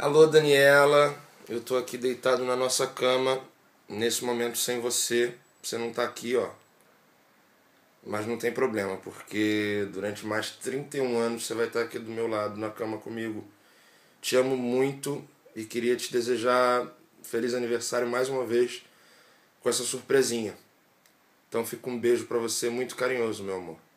Alô, Daniela. Eu tô aqui deitado na nossa cama, nesse momento sem você. Você não tá aqui, ó. Mas não tem problema, porque durante mais 31 anos você vai estar aqui do meu lado, na cama comigo. Te amo muito e queria te desejar feliz aniversário mais uma vez com essa surpresinha. Então fica um beijo para você muito carinhoso, meu amor.